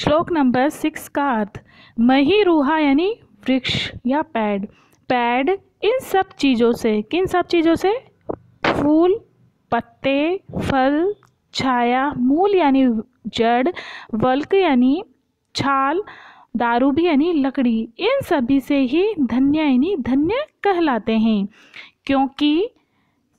श्लोक number six का अर्थ मही रूहा यानी वृक्ष या पैड पैड इन सब चीज़ों से किन सब चीज़ों से फूल पत्ते फल छाया मूल यानी जड़ वल्क यानी छाल भी यानी लकड़ी इन सभी से ही धन्य यानी धन्य कहलाते हैं क्योंकि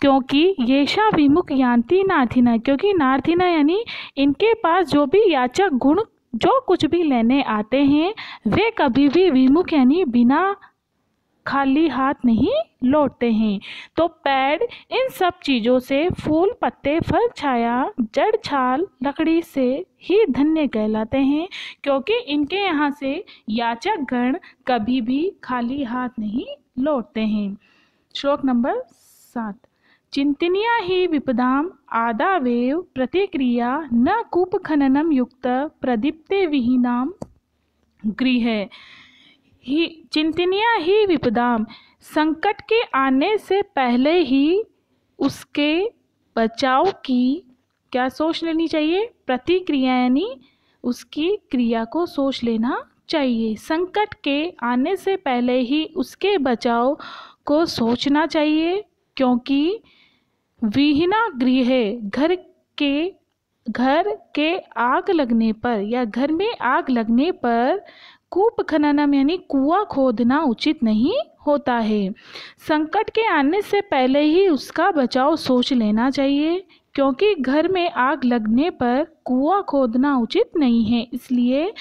क्योंकि येषा विमुख यान्ति नाथिना क्योंकि नार्थिना यानी इनके पास जो भी याचक गुण जो कुछ भी लेने आते हैं वे कभी भी विमुख यानी बिना खाली हाथ नहीं लौटते हैं तो पैड इन सब चीज़ों से फूल पत्ते फल छाया जड़ छाल लकड़ी से ही धन्य कहलाते हैं क्योंकि इनके यहाँ से याचक गण कभी भी खाली हाथ नहीं लौटते हैं श्लोक नंबर सात चिंतनिया ही विपदाम आदावेव प्रतिक्रिया न कूप खननम युक्त प्रदीप्ते विहीनां गृह ही चिंतनिया ही विपदाम संकट के आने से पहले ही उसके बचाव की क्या सोच लेनी चाहिए प्रतिक्रिया यानी उसकी क्रिया को सोच लेना चाहिए संकट के आने से पहले ही उसके बचाव को सोचना चाहिए क्योंकि विहिना गृह घर के घर के आग लगने पर या घर में आग लगने पर कूप खननम यानी कुआ खोदना उचित नहीं होता है संकट के आने से पहले ही उसका बचाव सोच लेना चाहिए क्योंकि घर में आग लगने पर कुआ खोदना उचित नहीं है इसलिए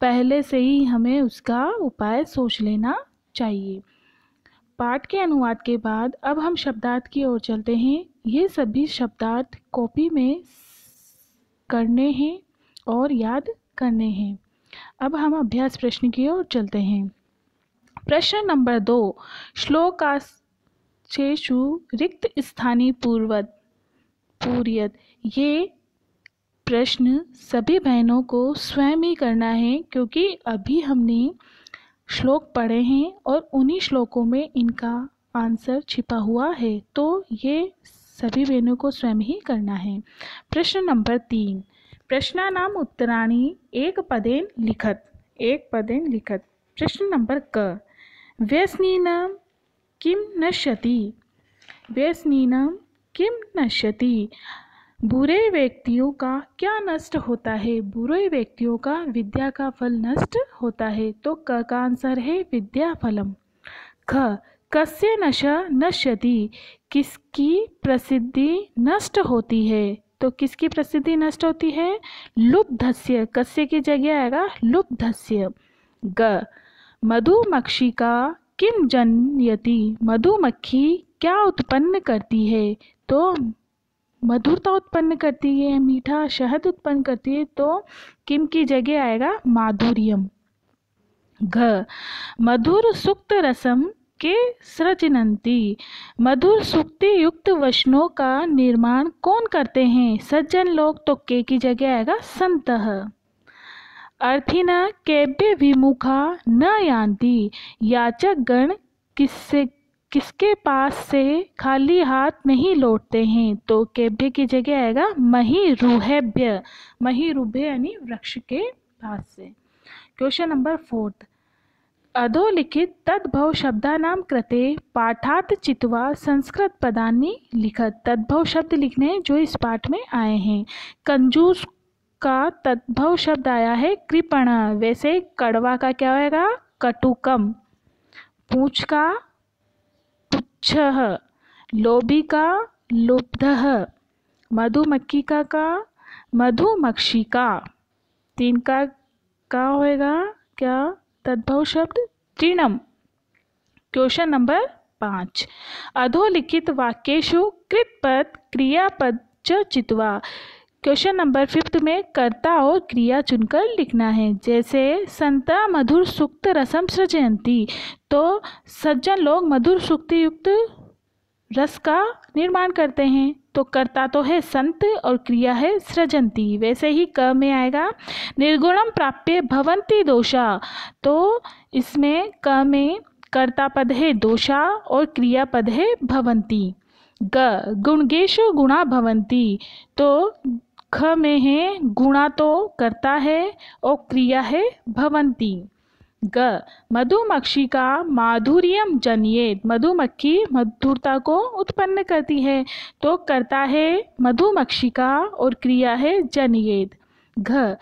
पहले से ही हमें उसका उपाय सोच लेना चाहिए पाठ के अनुवाद के बाद अब हम शब्दार्थ की ओर चलते हैं ये सभी शब्दार्थ कॉपी में करने हैं और याद करने हैं अब हम अभ्यास प्रश्न की ओर चलते हैं प्रश्न नंबर दो श्लोका शेषु रिक्त स्थानी पूर्वत पूर्यत ये प्रश्न सभी बहनों को स्वयं ही करना है क्योंकि अभी हमने श्लोक पढ़े हैं और उन्हीं श्लोकों में इनका आंसर छिपा हुआ है तो ये सभी वेणु को स्वयं ही करना है प्रश्न नंबर तीन प्रश्नानाम उत्तराणी एक पदेन लिखत एक पदेन लिखत प्रश्न नंबर क व्यसनीनम किम नश्यति व्यसनीनम किम नश्यति बुरे व्यक्तियों का क्या नष्ट होता है बुरे व्यक्तियों का विद्या का फल नष्ट होता है तो क का आंसर है विद्या फलम ख कस्य नशा नश्यति किसकी प्रसिद्धि नष्ट होती है तो किसकी प्रसिद्धि नष्ट होती है लुब्धस्य कस्य की जगह आएगा लुब्धस्य ग मधुमक्षी का किम जनयति मधुमक्खी क्या उत्पन्न करती है तो मधुरता उत्पन्न करती है मीठा शहद उत्पन्न करती है तो किम की जगह आएगा माधुर्यम घ मधुर सुक्त रसम के सृजनती मधुर सुक्ति युक्त वचनों का निर्माण कौन करते हैं सज्जन लोग तो के की जगह आएगा संत अर्थिना कैब्य विमुखा न यान्ति याचक गण किससे किसके पास से खाली हाथ नहीं लौटते हैं तो केभ्य की जगह आएगा मही रूहेभ्य मही रूभ्य यानी वृक्ष के पास से क्वेश्चन नंबर फोर्थ अधोलिखित तद्भव शब्दानाम कृते पाठात चित्वा संस्कृत पदानी लिखत तद्भव शब्द लिखने हैं जो इस पाठ में आए हैं कंजूस का तद्भव शब्द आया है कृपण वैसे कड़वा का क्या होगा कटुकम पूछ का लोभी का लुब्ध मधुमक्खी का का तीन का का होएगा क्या तद्भव शब्द तृणम क्वेश्चन नंबर पाँच अधोलिखित वाक्यशु कृतपद क्रियापद च चित्वा क्वेश्चन नंबर फिफ्थ में कर्ता और क्रिया चुनकर लिखना है जैसे संता मधुर सुक्त रसम सृजयंती तो सज्जन लोग मधुर सुक्ति युक्त रस का निर्माण करते हैं तो कर्ता तो है संत और क्रिया है सृजंती वैसे ही क में आएगा निर्गुणम प्राप्य भवंती दोषा तो इसमें क में कर्ता पद है दोषा और क्रिया पद है भवंती ग गुणगेश गुणा भवंती तो ख में है गुणा तो करता है और क्रिया है भवंती ग मधुमक्षी का माधुर्यम जनियत मधुमक्खी मधुरता को उत्पन्न करती है तो करता है मधुमक्षी का और क्रिया है जनियत घ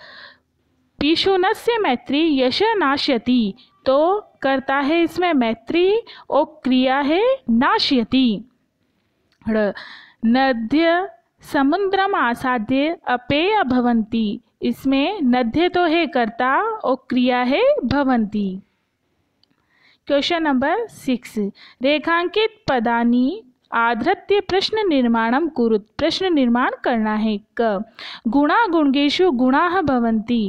से मैत्री यश नाश्यति तो करता है इसमें मैत्री और क्रिया है नाश्यति नद्य समुद्रम आसाध्य अपेय भवंती इसमें नध्य तो है कर्ता और क्रिया है भवंती क्वेश्चन नंबर सिक्स रेखांकित पदानी आधृत्य प्रश्न निर्माण कुरुत प्रश्न निर्माण करना है क गुणा गुणगेशु गुणा भवंती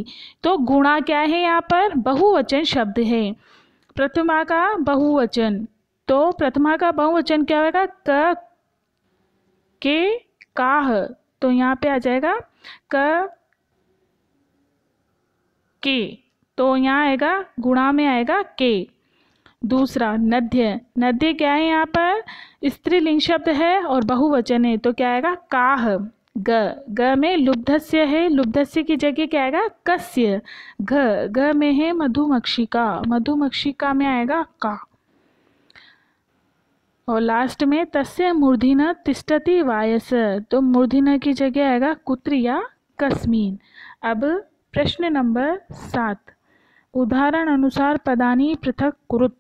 तो गुणा क्या है यहाँ पर बहुवचन शब्द है प्रथमा का बहुवचन तो प्रथमा का बहुवचन क्या होगा क के काह तो यहाँ पे आ जाएगा क के तो यहाँ आएगा गुणा में आएगा के दूसरा नध्य नध्य क्या है यहाँ पर स्त्रीलिंग शब्द है और बहुवचन है तो क्या आएगा काह ग ग में लुब्धस्य है लुब्धस्य की जगह क्या आएगा कस्य घ घ में है मधुमक्षिका मधुमक्षिका में आएगा का और लास्ट में तस्य मूर्धिना तिष्ठति वायस तो मूर्धिना की जगह आएगा कुत्र या कस्मीन अब प्रश्न नंबर सात उदाहरण अनुसार पदानी पृथक कुरुत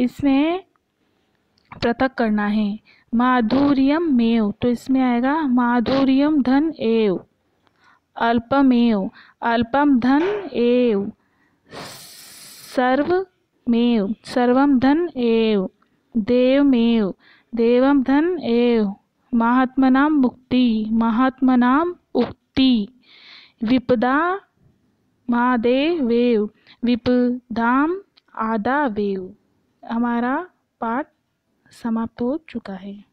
इसमें पृथक करना है माधुर्यम मेव तो इसमें आएगा माधुर्यम धन एव अल्पमेव अल्पम धन एव सर्वमेव सर्वम धन एव देवमेव देवम धन एव महात्मना मुक्ति महात्मा उक्ति विपदा महादेवेव विपदाम आदावेव हमारा पाठ समाप्त हो चुका है